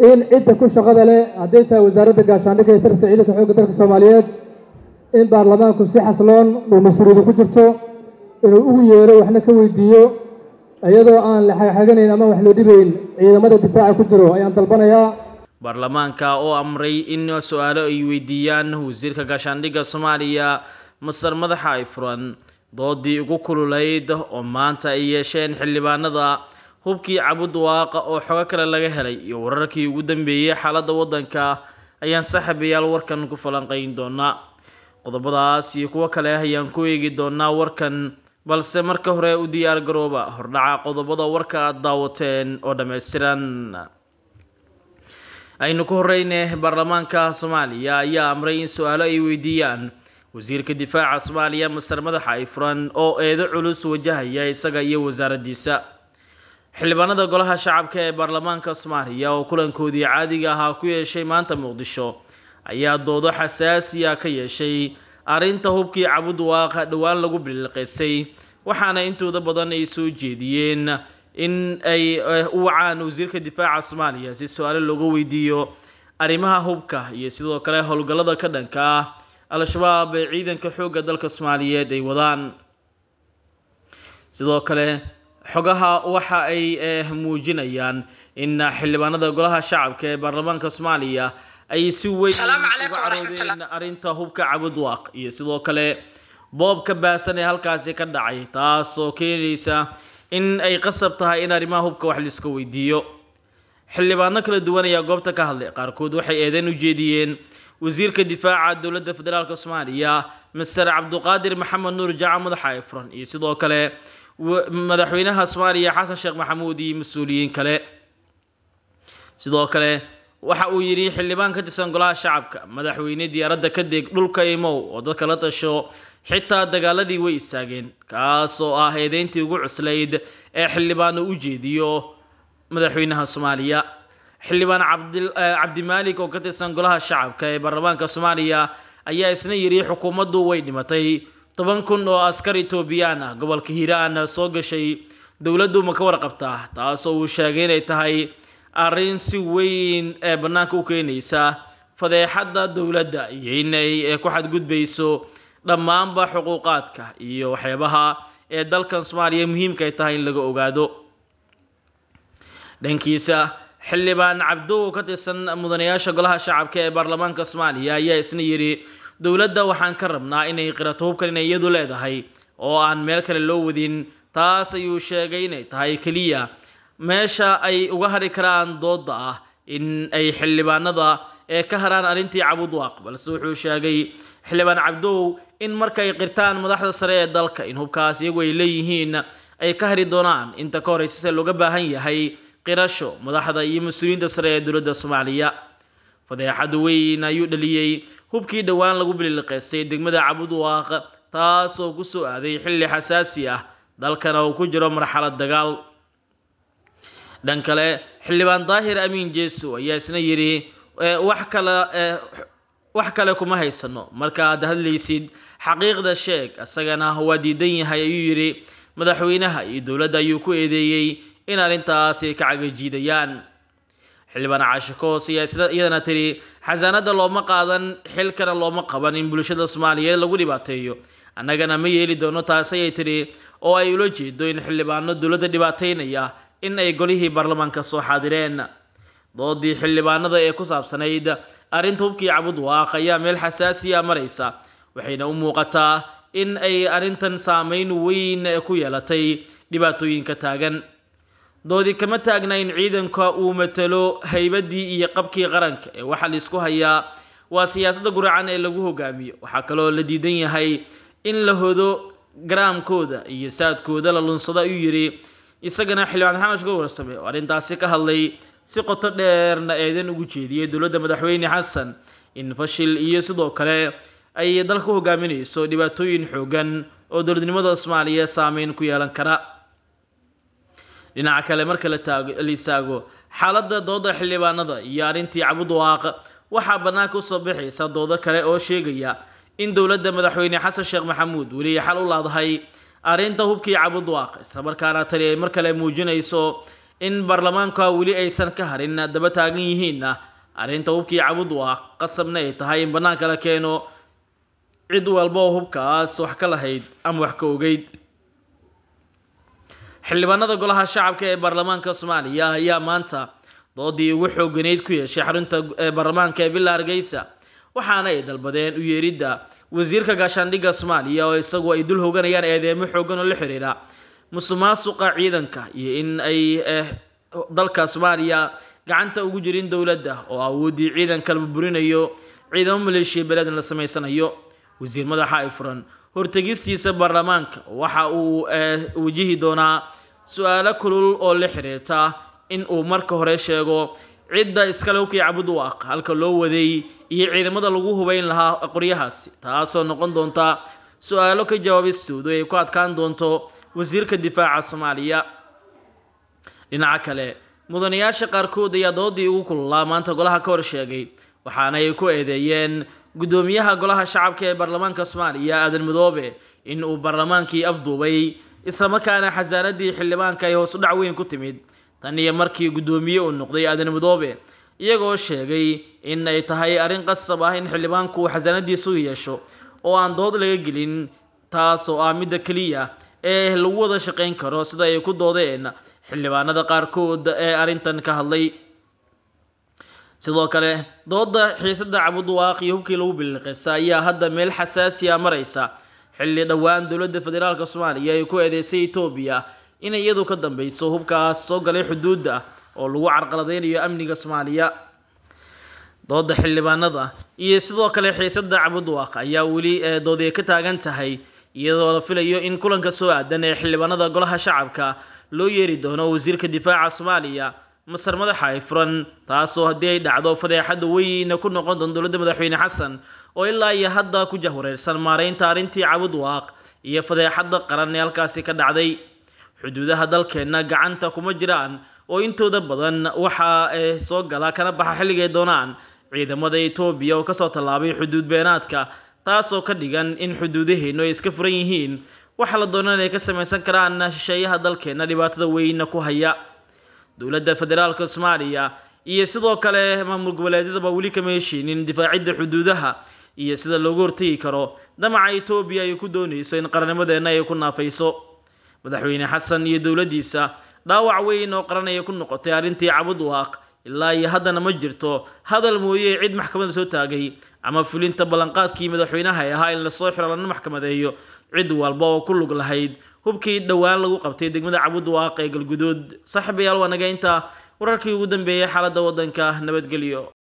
in cidda ku shaqada leh hadday tahay wasaaradda gaashaandhigga ee tariska ciidanka xoogga dalka soomaaliyeed in baarlamaanku si xasloon uu mas-uuliyadu ku jirto inuu ugu yeero waxna ka weydiiyo iyadoo aan la xagxaganayn ama wax loo dhibayn ciidamada difaaca ku jiro ayaan dalbanayaa baarlamaanka oo amray in su-aalo ay weydiiyaan wasiirka gaashaandhigga soomaaliya masar madaxa ay furan doodii ugu kululayd oo maanta ay yeesheen xildhibaanada hubkii cabud waaqa oo xogo kale laga helay iyo wararkii ugu dambeeyey xaaladda waddanka ayaan saaxiibayaal warkan ku falanqayn doonaa qodobadaas iyo kuwo kale ah ayaan ku eegi doonaa warkan balse marka hore u diyaar garooba hordhaca qodobada warka aada daawateen oo dhammaystiran aynu ku horeyne baarlamaanka soomaaliya ayaa amray in su-aalo ay weydiiyaan wasiirka difaaca soomaaliya master madaxa ay oo eedo culus wajahaya isaga iyo wasaaraddiisa xildhibaanada golaha shacabka ee baarlamaanka soomaaliya oo kulankoodii caadiga ahaa ku yeeshay maanta muqdisho ayaa doodo xasaasiya ka yeeshay arrinta hubkii cabud waaqa dhowaan lagu biliqaysay waxaana intooda badan ay soo jeediyeen in ay eh, u wacaan wasiirka difaaca soomaaliya si su aalo looga weydiiyo arrimaha hubka iyo sidoo kale howlgallada ka dhanka ah al-shabaab ee ciidanka xoogga dalka soomaaliyeed ay wadaan sidoo kale xogaha waxa ay eh, muujinayaan in xildhibaanada golaha shacabka ee baarlamaanka soomaaliya ay si weyn caroodeen arrinta hubka cabudwaaq iyo sidoo kale boobka baasan ee halkaasi ka dhacay taasoo keenaysa in ay qasab tahay in arrimaha hubka wax liska weydiiyo xildhibaano kala duwan ayaa goobta ka hadlay qaarkood waxay eedeen u jeediyeen wasiirka difaaca dowladda federaalk soomaaliya master cabduqaadir maxamed nuur jaca madaxa ee furan iyo sidoo kale madaxweynaha soomaaliya xasan sheekh maxamuud iyo mas-uuliyiin kale sidoo kale waxa uu yidhi xildhibaan ka tirsan golaha shacabka madaxweyne diyaaradda ka deeg dhulka imow oo dadka la tasho xitaa dagaaladii way istaageen kaas oo ah eedeyntii ugu cuslayd ee xildhibaanu u jeediyo madaxweynaha soomaaliya xildhibaan cabdimaalik eh, oo ka tirsan golaha shacabka ee baarlamaanka soomaaliya ayaa isna yidhi xukuumaddu way dhimatay toban kun oo askar etoobiyaan ah gobolka hiiraan soo gashay dowladdu ma ka warqabta taasoo uu sheegay inay tahay arrin si weyn ee bannaanka u keenaysa fadeexadda dowladda iyo inay eh, ku xadgudbayso dhammaanba xuquuqaadka iyo waxyaabaha ee dalkan soomaaliya muhiimka ay tahay in laga ogaado dhankiisa xildhibaan cabdow ka tirsan mudanayaasha golaha shacabka ee baarlamaanka soomaaliya ayaa isna yidhi dowladda waxaan ka rabnaa inay qiratuubkan inay iyadu leedahay oo aan meel kale loo wadin taas ayuu sheegay inay tahay keliya meesha ay uga hari karaan dooda ah in ay xildhibaanada ee ka haraan arrintii cabudwaaq balse wuxuu sheegay xildhibaan cabdow in markay qirtaan madaxda sare ee dalka in hubkaas iyagu ay leeyihiin ay ka hari doonaan inta ka horeysa se looga baahan yahay qirasho madaxda iyo mas-uuliyiinta sare ee dowladda soomaaliya fadeexad weyn ayuu dhaliyey hubkii dhowaan lagu bililiqeystay degmada cabudwaaq taasoo ku soo aaday xilli xasaasi ah dalkana uu ku jiro marxalad dagaal dhan kale xildhibaan daahir amiin jeesu ayaa isna yidhi wax kale wax kale kuma haysano marka aad hadlaysid xaqiiqda sheeg isagana waa diidan yahay ayuu yidhi madaxweynaha iyo dowladda ayuu ku eedeeyey in arrintaasi ka cagajiidayaan xildhibaan caashikoos ka hooseeya iyadana tidhi xasaanada looma qaadan xilkana looma qaban in bulshada soomaaliyeed lagu dhibaateeyo annagana ma yeeli doono taas ayay tidhi oo ay ula jeedo in xildhibaano dowladda dhibaateynaya in ay golihii baarlamaanka soo xaadireen doodii xildhibaanada ee ku saabsanayd arrinta hubkii cabudwaaq ayaa meel xasaasiya maraysa waxayna u muuqataa in ay arrintan saameyn weyn ku yeelatay dhibaatooyinka taagan doodi kama in ciidanka uu matalo haybaddii iyo qabkii qaranka ee waxa laisku hayaa waa siyaasadda guracan ee lagu hogaamiyo waxaa kaloo la diidan yahay in la hodo garaamkooda iyo saadkooda la lunsado ayuu yidhi isagana xildhibaan maxamed ka warsame oo arrintaasi ka hadlay si qoto dheerna eedan ugu jeediyay dowladda madaxweyne xasan in fashil iyo sidoo kale ay dalka u hogaaminayso dhibaatooyin xoogan oo dowladnimada soomaaliya saameyn ku yeelan kara dhinaca kale marka laistaago xaalada dooda xildhibaanada iyo arrintii cabudwaaqa waxaa bannaanka usoo bixaysa doodo kale oo sheegaya in dowladda madaxweyne xasan sheekh maxamuud weli xal u laadahay arrinta hubkii cabudwaaq islamarkaana tani ay mar kale muujinayso in baarlamaanka weli aysan ka harin daba taagan yihiinna arrinta hubkii cabudwaaq qasabna ay tahay in bannaanka la keeno cid walba oo hubkaas wax ka lahayd ama wax ka ogeyd xildhibaanada golaha shacabka ee baarlamaanka soomaaliya ayaa maanta doodii ugu xooganayd ku yeeshay xarunta baarlamaanka ee bila hargeysa waxaana ay dalbadeen u yeeridda wasiirka gaashaandhigga soomaaliya oo isagu ay dul hoganayaan eedeemo xoogan oo la xiriira musumaasuqa ciidanka iyo in ay eh, dalka soomaaliya gacanta ugu jirin dowladda oo awooddii ciidanka la burburinayo ciidamo maleeshiya beledan la samaysanayo wasiir madaxa ay furan hortegistiisa baarlamaanka waxa uu eh, wajihi doonaa su-aalo kulul oo la xiriirta in uu marka hore sheego cidda iskale hubka iyo cabud u ah halka loo waday iyo ciidamada lagu hubayn lahaa qoryahaasi taasoo noqon doonta su-aalo ka jawaabistoodu ay ku adkaan doonto wasiirka difaaca soomaaliya dhinaca kale mudanayaasha qaarkood ayaa doodii ugu kululaa maanta golaha ka hor sheegay waxaana ay ku eedeeyeen guddoomiyaha golaha shacabka ee baarlamaanka soomaaliya aadan madoobe in uu baarlamaankii afduubay islamarkaana xasaanadii xildhibaanka ay hoos u dhac weyn ku timid tan iyo markii guddoomiye uu noqday aadan mudoobe iyagoo sheegay in ay tahay arrin qasab ah in xildhibaanku xasaanadiisu yeesho oo aan dood laga gelin taas oo ah midda keliya ee lagu wada shaqayn karo sida ay ku doodeen xildhibaanada qaarkood ee arrintan ka hadlay sidoo kale doodda xiisadda cabudwaaq iyo hubkii lagu biliqaysa ayaa hadda meel xasaasiya ah maraysa xilli dhowaan dowladda federaalka soomaaliya ay ku eedeysay etoobiya in iyadu ka dambeyso hubkaas soo galay xuduudda oo lagu carqaladeynayo amniga soomaaliya dooda xildhibaanada iyo sidoo kale xiisada cabudwaaq ayaa weli e, doodee ka taagan tahay iyadoo la filayo in kulanka soo aadan ee xildhibaanada golaha shacabka loo yeeri doono wasiirka difaaca soomaaliya masar madaxa ay furan taasoo haddii ay dhacdo fadeexada weyna ku noqon doon dowladda madaxweyne xasan oo ilaa iyo hadda ku jahwareersan maaraynta arrintii cabud waaq iyo fadeexadda qaran ee halkaasi ka dhacday xuduudaha dalkeenna gacanta kuma jiraan oo intooda badan waxaa ee soo gala kana baxa xilligay doonaan ciidamada etoobiya oo kasoo tallaabay xuduud beenaadka taasoo ka dhigan in xuduudaheennu ay iska furan yihiin waxaa la doona inay ka samaysan karaan shisheeyaha dalkeenna dhibaatada weynna ku haya dowladda federaalka soomaaliya iyo sidoo kale maamul goboleedyadaba weli kama heshiinin difaacidda xuduudaha iyo sida looga hortegi karo damaca etoobiya ay ku doonayso in qaranimadeenna ay ku naafayso madaxweyne xasan iyo dowladdiisa dhaawac weyn oo qaran ayay ku noqotay arrintii cabudwaaq ilaa iyo haddana ma jirto hadal mooye cid maxkamadda soo taagay ama fulinta ballanqaadkii madaxweynaha ahaa in lasoo xiro lana maxkamadeeyo cid walba oo ku lug lahayd hubkii dhowaan lagu qabtay degmada cabudwaaq ee galguduud saaxiibayaal waa naga intaa wararkii ugu dambeeyey xaaladda waddanka nabadgelyo